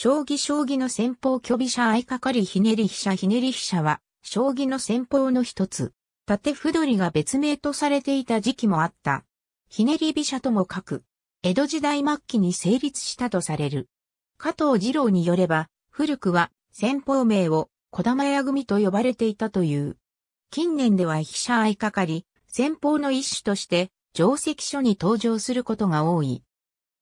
将棋将棋の先方虚飛車相掛かりひねり飛車ひねり飛車は、将棋の先方の一つ。縦歩取りが別名とされていた時期もあった。ひねり飛車とも書く。江戸時代末期に成立したとされる。加藤二郎によれば、古くは先方名を小玉屋組と呼ばれていたという。近年では飛車相掛かり、先方の一種として、定石書に登場することが多い。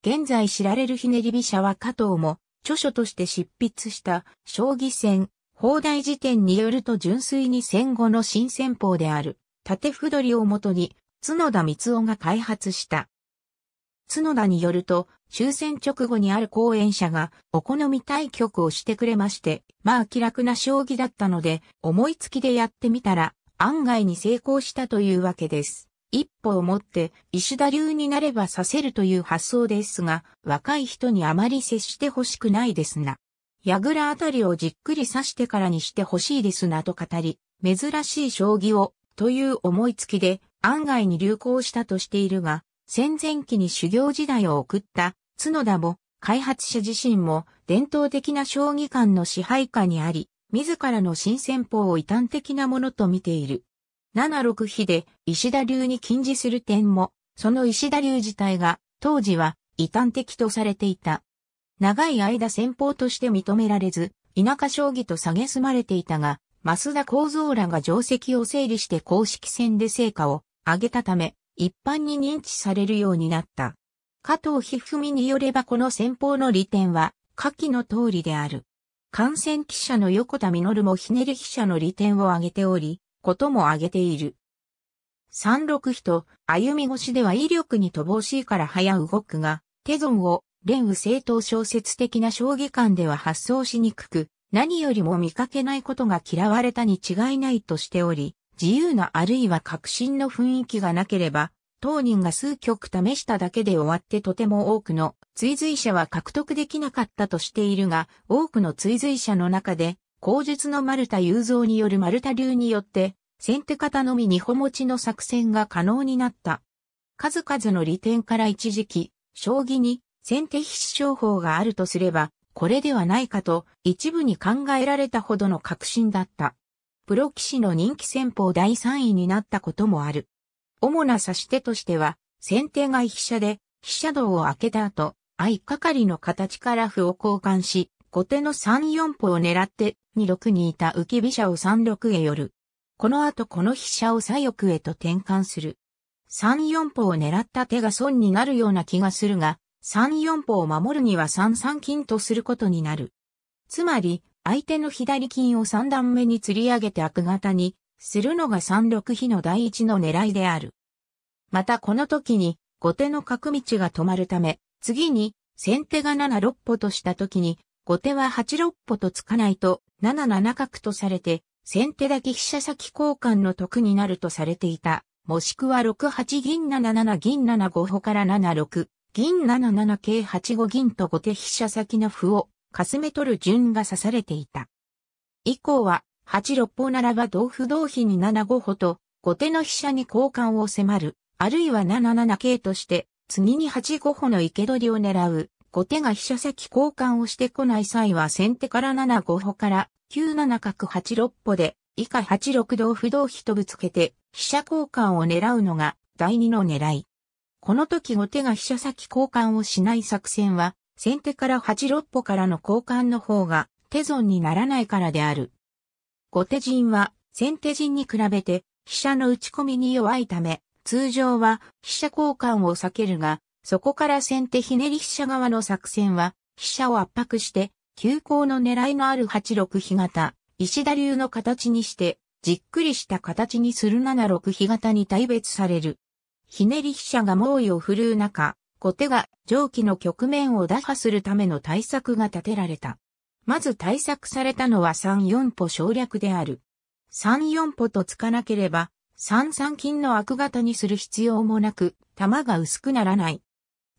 現在知られるひねり飛車は加藤も、著書として執筆した将棋戦、放題辞典によると純粋に戦後の新戦法である、縦歩取りをもとに、角田光雄が開発した。角田によると、終戦直後にある講演者がお好み対局をしてくれまして、まあ気楽な将棋だったので、思いつきでやってみたら、案外に成功したというわけです。一歩をもって石田流になればさせるという発想ですが、若い人にあまり接してほしくないですな。矢倉あたりをじっくり刺してからにしてほしいですなと語り、珍しい将棋を、という思いつきで、案外に流行したとしているが、戦前期に修行時代を送った角田も開発者自身も伝統的な将棋観の支配下にあり、自らの新戦法を異端的なものと見ている。76比で石田流に禁じする点も、その石田流自体が当時は異端的とされていた。長い間戦法として認められず、田舎将棋と蔑まれていたが、増田幸三らが定石を整理して公式戦で成果を上げたため、一般に認知されるようになった。加藤一三によればこの戦法の利点は、下記の通りである。感染記者の横田実もひねり記者の利点を挙げており、ことも挙げている。三六比と歩み越しでは威力に乏しいから早動くが、手損を連雨正当小説的な将棋観では発想しにくく、何よりも見かけないことが嫌われたに違いないとしており、自由なあるいは革新の雰囲気がなければ、当人が数曲試しただけで終わってとても多くの追随者は獲得できなかったとしているが、多くの追随者の中で後述の丸太雄三による丸太流によって、先手方のみ二歩持ちの作戦が可能になった。数々の利点から一時期、将棋に先手必勝法があるとすれば、これではないかと一部に考えられたほどの確信だった。プロ騎士の人気戦法第3位になったこともある。主な指し手としては、先手が飛車で、飛車道を開けた後、相掛かりの形から歩を交換し、後手の3、4歩を狙ってに六にいた浮飛車を三六へ寄る。この後この飛車を左翼へと転換する。三四歩を狙った手が損になるような気がするが、三四歩を守るには三三金とすることになる。つまり、相手の左金を三段目に釣り上げて悪型にするのが三六飛の第一の狙いである。またこの時に、後手の角道が止まるため、次に、先手が七六歩とした時に、後手は八六歩とつかないと、7七角とされて、先手だけ飛車先交換の得になるとされていた。もしくは6八銀7七銀7五歩から7六銀7七桂8五銀と後手飛車先の歩をかすめ取る順が指されていた。以降は、8六歩ならば同歩同飛に7五歩と、後手の飛車に交換を迫る、あるいは7七桂として、次に8五歩の池取りを狙う、後手が飛車先交換をしてこない際は先手から7五歩から9七角8六歩で以下8六同歩同飛とぶつけて飛車交換を狙うのが第二の狙い。この時後手が飛車先交換をしない作戦は先手から8六歩からの交換の方が手損にならないからである。後手陣は先手陣に比べて飛車の打ち込みに弱いため通常は飛車交換を避けるがそこから先手ひねり飛車側の作戦は、飛車を圧迫して、急行の狙いのある8六飛型、石田流の形にして、じっくりした形にする7六飛型に大別される。ひねり飛車が猛威を振るう中、後手が上記の局面を打破するための対策が立てられた。まず対策されたのは3四歩省略である。3四歩とつかなければ、3三金の悪型にする必要もなく、玉が薄くならない。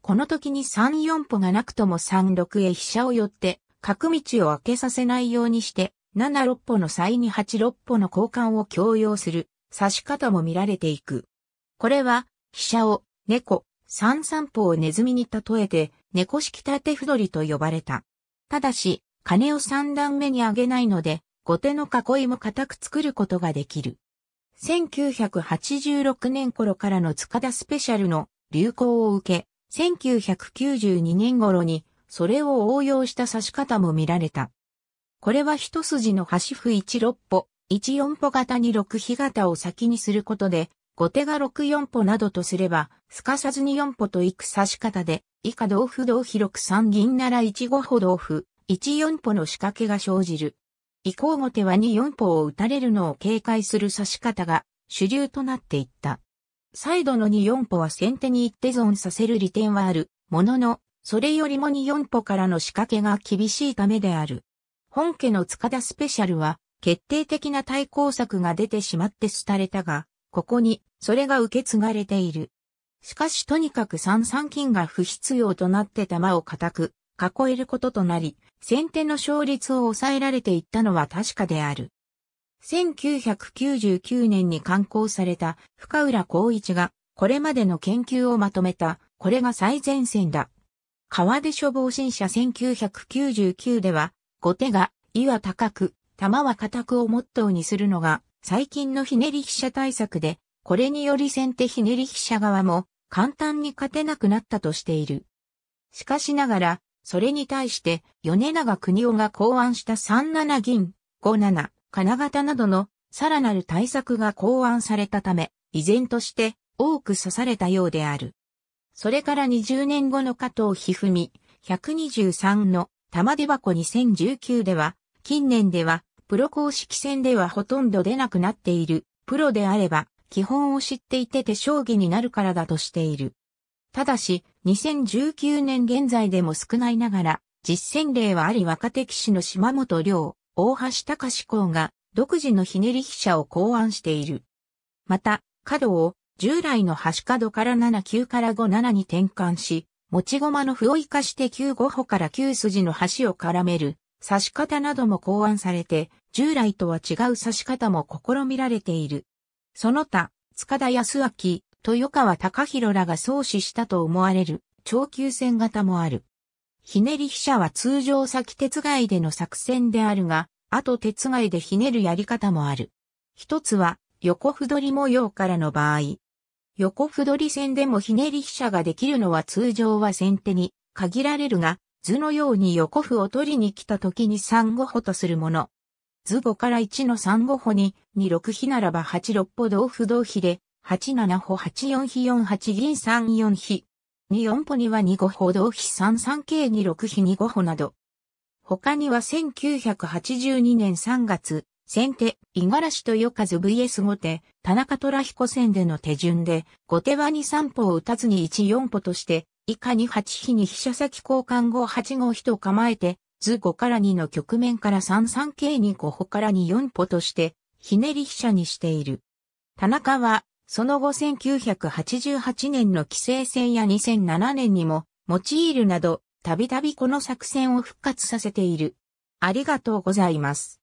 この時に3、4歩がなくとも3、6へ飛車を寄って、角道を開けさせないようにして、7、6歩の際に8、6歩の交換を強要する、指し方も見られていく。これは、飛車を、猫、三三歩をネズミに例えて、猫式縦太歩取りと呼ばれた。ただし、金を三段目に上げないので、後手の囲いも固く作ることができる。1986年頃からの塚田スペシャルの流行を受け、1992年頃にそれを応用した指し方も見られた。これは一筋の端歩16歩、14歩型に6比型を先にすることで、後手が64歩などとすれば、すかさずに4歩と行く指し方で、以下同歩同飛六3銀なら15歩同歩、14歩の仕掛けが生じる。以降後手は24歩を打たれるのを警戒する指し方が主流となっていった。サイドの2、4歩は先手に一手損させる利点はある、ものの、それよりも2、4歩からの仕掛けが厳しいためである。本家の塚田スペシャルは、決定的な対抗策が出てしまって廃れたが、ここに、それが受け継がれている。しかしとにかく三三金が不必要となって玉を固く、囲えることとなり、先手の勝率を抑えられていったのは確かである。1999年に刊行された深浦光一がこれまでの研究をまとめた、これが最前線だ。川出処防新社1999では、後手が、意は高く、玉は固くをモットーにするのが、最近のひねり飛車対策で、これにより先手ひねり飛車側も、簡単に勝てなくなったとしている。しかしながら、それに対して、米長国夫が考案した3七銀、5七、金型などのさらなる対策が考案されたため、依然として多く刺されたようである。それから20年後の加藤ひふみ、123の玉出箱2019では、近年では、プロ公式戦ではほとんど出なくなっている、プロであれば、基本を知っていて手将棋になるからだとしている。ただし、2019年現在でも少ないながら、実践例はあり若手騎士の島本良、大橋隆公が独自のひねり飛車を考案している。また、角を従来の端角から79から57に転換し、持ち駒の歩を活かして9五歩から9筋の端を絡める刺し方なども考案されて、従来とは違う刺し方も試みられている。その他、塚田康明、豊川隆弘らが創始したと思われる、長級戦型もある。ひねり飛車は通常先鉄外での作戦であるが、後鉄外でひねるやり方もある。一つは、横歩取り模様からの場合。横歩取り戦でもひねり飛車ができるのは通常は先手に限られるが、図のように横歩を取りに来た時に3五歩とするもの。図5から1の3五歩に、2六飛ならば8六歩同歩同飛で、8七歩8四飛4八銀3四飛。二四歩には二五歩同飛三三桂二六飛二五歩など。他には1982年3月、先手、五十嵐とよかず VS 後手、田中虎彦戦での手順で、後手は二三歩を打たずに一四歩として、以下に八飛に飛車先交換後八五飛と構えて、図五から二の局面から三三桂二五歩から二四歩として、ひねり飛車にしている。田中はその後1988年の規制線や2007年にも用いるなど、たびたびこの作戦を復活させている。ありがとうございます。